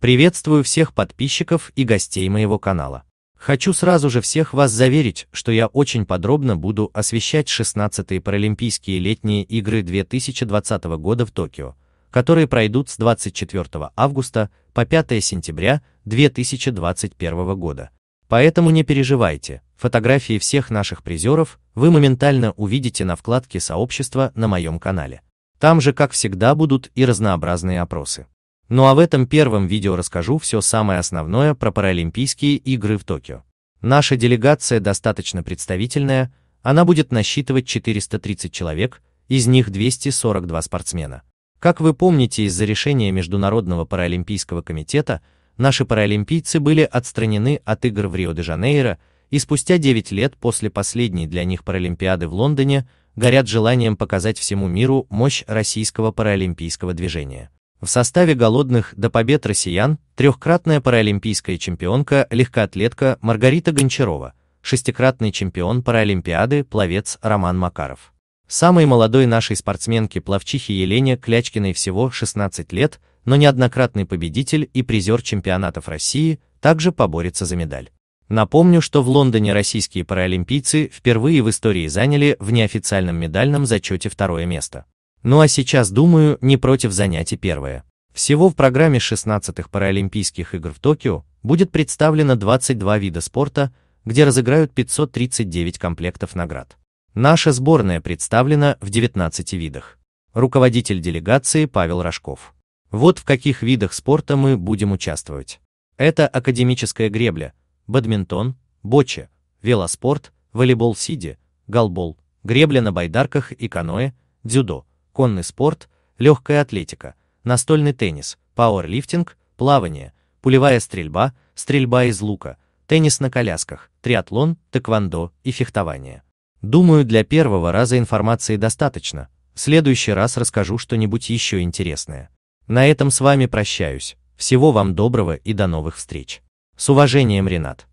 Приветствую всех подписчиков и гостей моего канала. Хочу сразу же всех вас заверить, что я очень подробно буду освещать 16-е Паралимпийские летние игры 2020 года в Токио, которые пройдут с 24 августа по 5 сентября 2021 года. Поэтому не переживайте, фотографии всех наших призеров вы моментально увидите на вкладке сообщества на моем канале. Там же, как всегда, будут и разнообразные опросы. Ну а в этом первом видео расскажу все самое основное про Паралимпийские игры в Токио. Наша делегация достаточно представительная, она будет насчитывать 430 человек, из них 242 спортсмена. Как вы помните, из-за решения Международного паралимпийского комитета наши паралимпийцы были отстранены от игр в Рио-де-Жанейро, и спустя 9 лет после последней для них Паралимпиады в Лондоне горят желанием показать всему миру мощь российского паралимпийского движения. В составе голодных до побед россиян трехкратная паралимпийская чемпионка легкоатлетка Маргарита Гончарова, шестикратный чемпион Паралимпиады пловец Роман Макаров. Самой молодой нашей спортсменке пловчихе Елене Клячкиной всего 16 лет, но неоднократный победитель и призер чемпионатов России также поборется за медаль. Напомню, что в Лондоне российские паралимпийцы впервые в истории заняли в неофициальном медальном зачете второе место. Ну а сейчас, думаю, не против занятий первое. Всего в программе 16-х Паралимпийских игр в Токио будет представлено 22 вида спорта, где разыграют 539 комплектов наград. Наша сборная представлена в 19 видах. Руководитель делегации Павел Рожков. Вот в каких видах спорта мы будем участвовать. Это академическая гребля, бадминтон, боче, велоспорт, волейбол сиди, голбол, гребля на байдарках и каноэ, дзюдо, конный спорт, легкая атлетика, настольный теннис, пауэрлифтинг, плавание, пулевая стрельба, стрельба из лука, теннис на колясках, триатлон, тэквондо и фехтование. Думаю, для первого раза информации достаточно. В следующий раз расскажу что-нибудь еще интересное. На этом с вами прощаюсь. Всего вам доброго и до новых встреч. С уважением, Ренат.